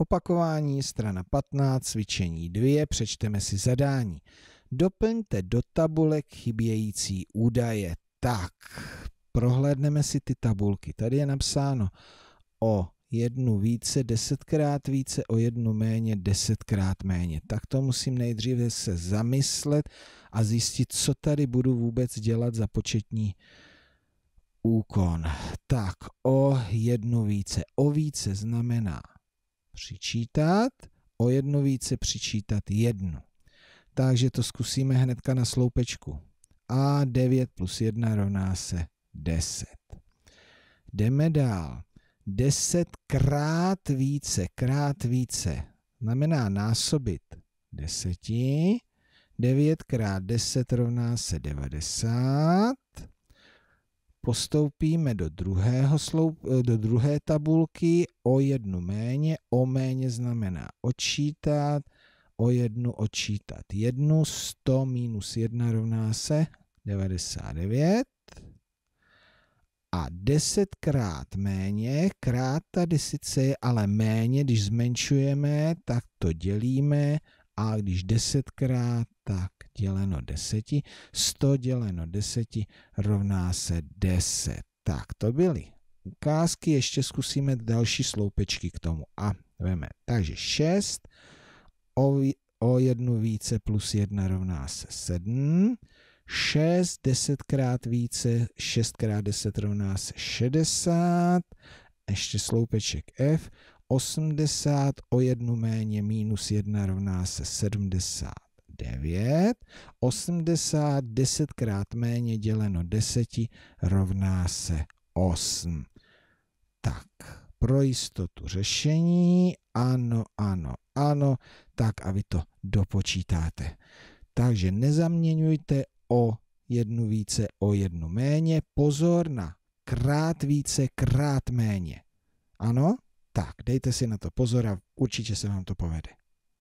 Opakování, strana 15, cvičení 2, přečteme si zadání. Doplňte do tabulek chybějící údaje. Tak, prohlédneme si ty tabulky. Tady je napsáno o jednu více, desetkrát více, o jednu méně, desetkrát méně. Tak to musím nejdříve se zamyslet a zjistit, co tady budu vůbec dělat za početní úkon. Tak, o jednu více. O více znamená přičítat, o jednu více přičítat jednu. Takže to zkusíme hnedka na sloupečku. A 9 plus 1 rovná se 10. Jdeme dál. 10 krát více, krát více, znamená násobit 10. 9 krát 10 rovná se 90. Postoupíme do, druhého sloup, do druhé tabulky o jednu méně, o odečítat, o jednu odčítat jednu, 100 minus 1 rovná se 99 a 10 krát méně, krát ta sice je ale méně, když zmenšujeme, tak to dělíme a když 10 krát, tak děleno 10, 100 děleno 10 rovná se 10. Tak to byly ukázky, ještě zkusíme další sloupečky k tomu a veme takže 6, o, o jednu více plus 1 rovná se 7, 6, 10 krát více, 6 krát 10 rovná se 60, ještě sloupeček F, 80 o jednu méně minus 1 rovná se 79, 80 10 krát méně děleno 10 rovná se 8. Tak pro jistotu řešení, ano, ano, ano, tak a vy to dopočítáte. Takže nezaměňujte o jednu více, o jednu méně. Pozor na krát více, krát méně. Ano? Tak, dejte si na to pozor a určitě se vám to povede.